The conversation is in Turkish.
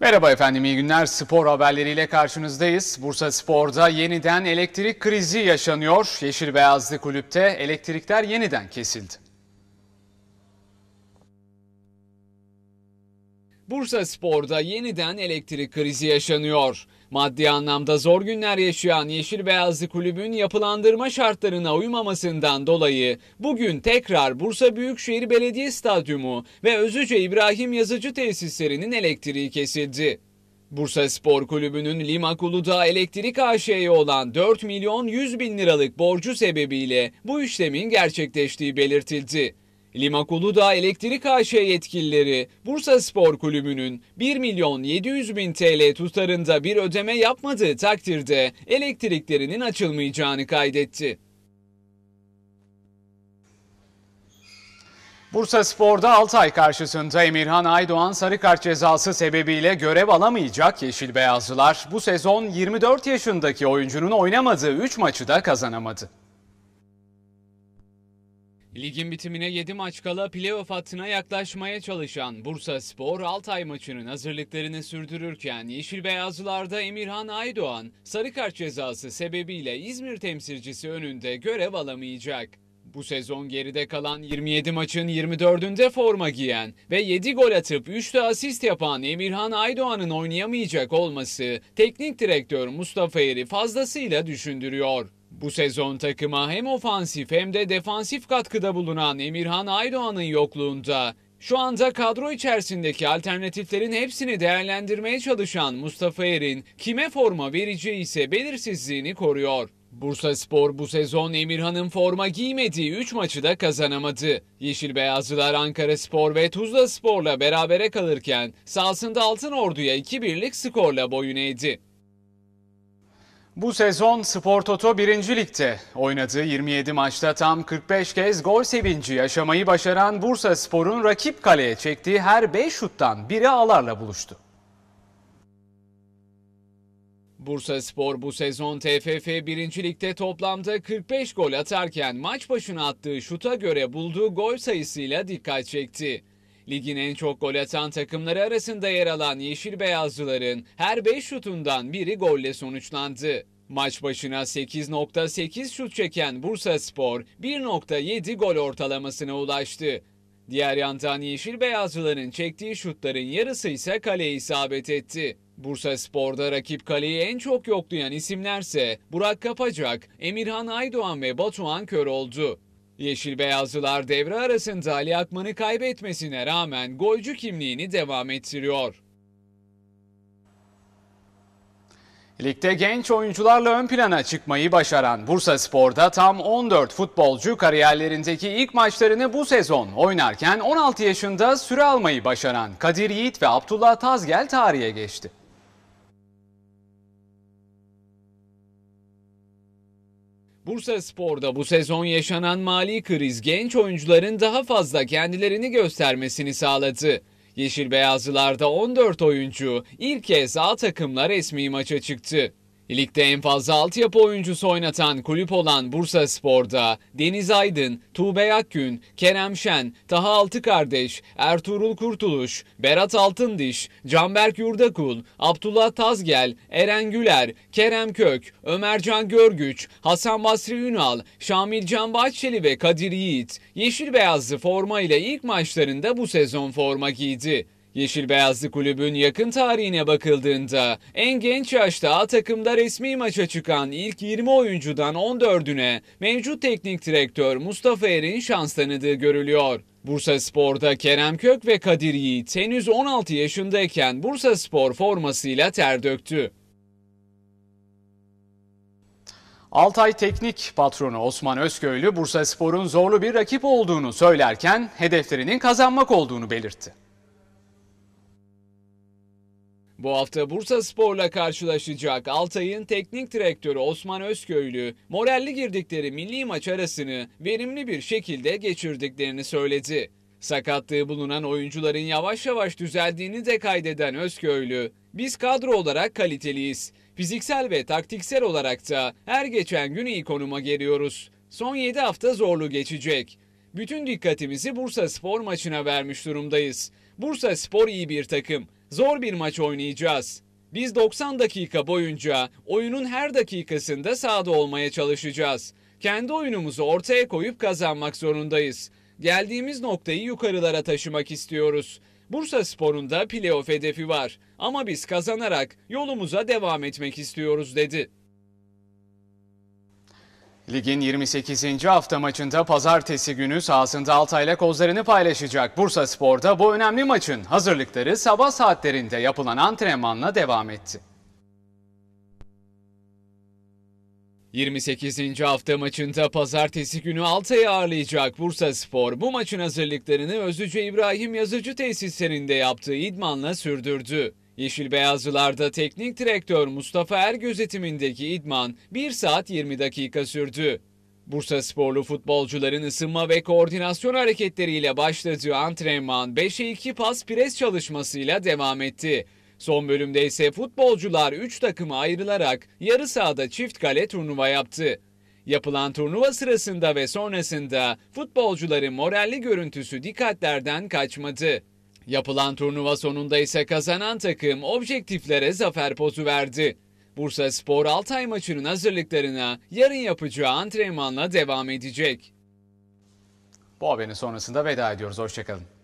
Merhaba efendim, iyi günler. Spor haberleriyle karşınızdayız. Bursa Spor'da yeniden elektrik krizi yaşanıyor. Yeşil Beyazlı Kulüp'te elektrikler yeniden kesildi. Bursa Spor'da yeniden elektrik krizi yaşanıyor. Maddi anlamda zor günler yaşayan Yeşil Beyazlı Kulübün yapılandırma şartlarına uymamasından dolayı bugün tekrar Bursa Büyükşehir Belediye Stadyumu ve Özüce İbrahim Yazıcı tesislerinin elektriği kesildi. Bursa Spor Kulübü'nün Lima Uludağ Elektrik AŞ'ye olan 4 milyon 100 bin liralık borcu sebebiyle bu işlemin gerçekleştiği belirtildi. Limakoludağ Elektrik AŞ yetkilileri Bursa Spor Kulübü'nün 1 milyon 700 bin TL tutarında bir ödeme yapmadığı takdirde elektriklerinin açılmayacağını kaydetti. Bursa Spor'da Altay karşısında Emirhan Aydoğan sarı kart cezası sebebiyle görev alamayacak Yeşil Beyazlılar bu sezon 24 yaşındaki oyuncunun oynamadığı 3 maçı da kazanamadı. Ligin bitimine 7 maç kala playoff hattına yaklaşmaya çalışan Bursa Spor Altay maçının hazırlıklarını sürdürürken Yeşil Beyazlılar'da Emirhan Aydoğan sarı kart cezası sebebiyle İzmir temsilcisi önünde görev alamayacak. Bu sezon geride kalan 27 maçın 24'ünde forma giyen ve 7 gol atıp 3 de asist yapan Emirhan Aydoğan'ın oynayamayacak olması teknik direktör Mustafa Eri fazlasıyla düşündürüyor. Bu sezon takıma hem ofansif hem de defansif katkıda bulunan Emirhan Aydoğan'ın yokluğunda şu anda kadro içerisindeki alternatiflerin hepsini değerlendirmeye çalışan Mustafa Er'in kime forma vereceği ise belirsizliğini koruyor. Bursa Spor bu sezon Emirhan'ın forma giymediği 3 maçı da kazanamadı. Yeşil Beyazlılar Ankara Spor ve Tuzla Spor'la berabere kalırken sahasında Altın Ordu'ya 2-1'lik skorla boyun eğdi. Bu sezon Spor Toto 1. Lig'de oynadığı 27 maçta tam 45 kez gol sevinci yaşamayı başaran Bursa Spor'un rakip kaleye çektiği her 5 şuttan biri ağlarla buluştu. Bursa Spor bu sezon TFF 1. Lig'de toplamda 45 gol atarken maç başına attığı şuta göre bulduğu gol sayısıyla dikkat çekti. Ligin en çok gol atan takımları arasında yer alan Yeşil Beyazlıların her 5 şutundan biri golle sonuçlandı. Maç başına 8.8 şut çeken Bursa Spor 1.7 gol ortalamasına ulaştı. Diğer yandan Yeşil Beyazlıların çektiği şutların yarısı ise kaleye isabet etti. Bursa Spor'da rakip kaleyi en çok yoklayan isimlerse Burak Kapacak, Emirhan Aydoğan ve Batuhan Kör oldu. Yeşil Beyazlılar devre arasında Ali Akman'ı kaybetmesine rağmen golcü kimliğini devam ettiriyor. Ligde genç oyuncularla ön plana çıkmayı başaran Bursa Spor'da tam 14 futbolcu kariyerlerindeki ilk maçlarını bu sezon oynarken 16 yaşında süre almayı başaran Kadir Yiğit ve Abdullah Tazgel tarihe geçti. Bursa Spor'da bu sezon yaşanan mali kriz genç oyuncuların daha fazla kendilerini göstermesini sağladı. Yeşil Beyazlılarda 14 oyuncu ilk kez A takımlar resmi maça çıktı. Ligde en fazla altyapı oyuncusu oynatan kulüp olan Bursa Spor'da Deniz Aydın, Tuğbe Akgün, Kerem Şen, Taha Altı Kardeş, Ertuğrul Kurtuluş, Berat Altındiş, Canberk Yurdakul, Abdullah Tazgel, Eren Güler, Kerem Kök, Ömercan Görgüç, Hasan Basri Ünal, Şamil Can Bahçeli ve Kadir Yiğit, yeşil beyazlı forma ile ilk maçlarında bu sezon forma giydi. Yeşil Beyazlı Kulübün yakın tarihine bakıldığında en genç yaşta A takımda resmi maça çıkan ilk 20 oyuncudan 14'üne mevcut teknik direktör Mustafa Er'in şans tanıdığı görülüyor. Bursa Spor'da Kerem Kök ve Kadir Yiğit henüz 16 yaşındayken Bursa Spor formasıyla ter döktü. Altay Teknik patronu Osman Özköylü Bursa Spor'un zorlu bir rakip olduğunu söylerken hedeflerinin kazanmak olduğunu belirtti. Bu hafta Bursa Spor'la karşılaşacak Altay'ın teknik direktörü Osman Özköylü, moralli girdikleri milli maç arasını verimli bir şekilde geçirdiklerini söyledi. Sakatlığı bulunan oyuncuların yavaş yavaş düzeldiğini de kaydeden Özköylü, biz kadro olarak kaliteliyiz. Fiziksel ve taktiksel olarak da her geçen gün iyi konuma geliyoruz. Son 7 hafta zorlu geçecek. Bütün dikkatimizi Bursa Spor maçına vermiş durumdayız. Bursa Spor iyi bir takım. Zor bir maç oynayacağız. Biz 90 dakika boyunca oyunun her dakikasında sahada olmaya çalışacağız. Kendi oyunumuzu ortaya koyup kazanmak zorundayız. Geldiğimiz noktayı yukarılara taşımak istiyoruz. Bursa Spor'un da playoff hedefi var ama biz kazanarak yolumuza devam etmek istiyoruz dedi. Ligin 28. hafta maçında pazartesi günü sahasında Altay'la kozlarını paylaşacak Bursa Spor'da bu önemli maçın hazırlıkları sabah saatlerinde yapılan antrenmanla devam etti. 28. hafta maçında pazartesi günü Altay'ı ağırlayacak Bursa Spor bu maçın hazırlıklarını Özücü İbrahim Yazıcı tesislerinde yaptığı idmanla sürdürdü. Yeşil Beyazlılar'da teknik direktör Mustafa Er gözetimindeki idman 1 saat 20 dakika sürdü. Bursa sporlu futbolcuların ısınma ve koordinasyon hareketleriyle başladığı antrenman 5'e 2 pas pres çalışmasıyla devam etti. Son bölümde ise futbolcular 3 takıma ayrılarak yarı sahada çift kale turnuva yaptı. Yapılan turnuva sırasında ve sonrasında futbolcuların moralli görüntüsü dikkatlerden kaçmadı. Yapılan turnuva sonunda ise kazanan takım objektiflere zafer pozu verdi. Bursa Spor Altay maçının hazırlıklarına yarın yapacağı antrenmanla devam edecek. Bu haberin sonrasında veda ediyoruz. Hoşçakalın.